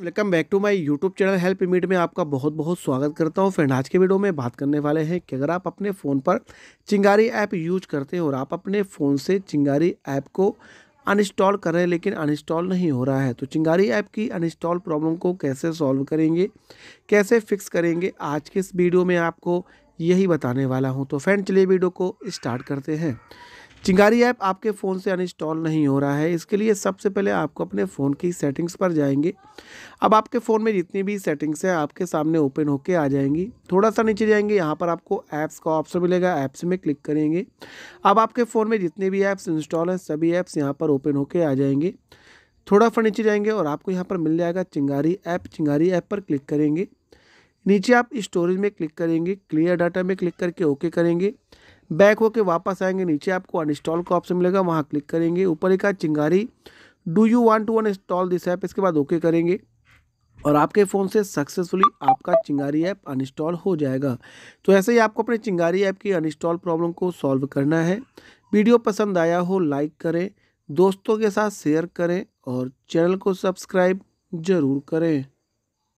welcome back to my YouTube channel help meet में आपका बहुत बहुत स्वागत करता हूं फ्रेंड आज के वीडियो में बात करने वाले हैं कि अगर आप अपने फ़ोन पर चिंगारी ऐप यूज करते हो और आप अपने फ़ोन से चिंगारी ऐप को अनइंस्टॉल कर रहे हैं लेकिन अनइंस्टॉल नहीं हो रहा है तो चिंगारी ऐप की अनइंस्टॉल प्रॉब्लम को कैसे सॉल्व करेंगे कैसे फिक्स करेंगे आज के इस वीडियो में आपको यही बताने वाला हूँ तो फ्रेंड चलिए वीडियो को स्टार्ट करते हैं चिंगारी ऐप आपके फ़ोन से अनइंस्टॉल नहीं हो रहा है इसके लिए सबसे पहले आपको अपने फ़ोन की सेटिंग्स पर जाएंगे अब आपके फ़ोन में जितनी भी सेटिंग्स हैं आपके सामने ओपन होके आ जाएंगी थोड़ा सा नीचे जाएंगे यहाँ पर आपको ऐप्स का ऑप्शन मिलेगा ऐप्स में क्लिक करेंगे अब आपके फ़ोन में जितने भी ऐप्स इंस्टॉल हैं सभी ऐप्स यहाँ पर ओपन होके आ जाएंगे थोड़ा सा नीचे जाएंगे और आपको यहाँ पर मिल जाएगा चिंगारी ऐप चिंगारी ऐप पर क्लिक करेंगे नीचे आप स्टोरेज में क्लिक करेंगे क्लियर डाटा में क्लिक करके ओके करेंगे बैक होकर वापस आएंगे नीचे आपको अनस्टॉल का ऑप्शन मिलेगा वहाँ क्लिक करेंगे ऊपर एक Chingari do you want to uninstall this app इसके बाद ओके करेंगे और आपके फ़ोन से सक्सेसफुली आपका चिंगारी ऐप अनस्टॉल हो जाएगा तो ऐसे ही आपको अपने चिंगारी ऐप की अनस्टॉल प्रॉब्लम को सॉल्व करना है वीडियो पसंद आया हो लाइक करें दोस्तों के साथ शेयर करें और चैनल को सब्सक्राइब ज़रूर करें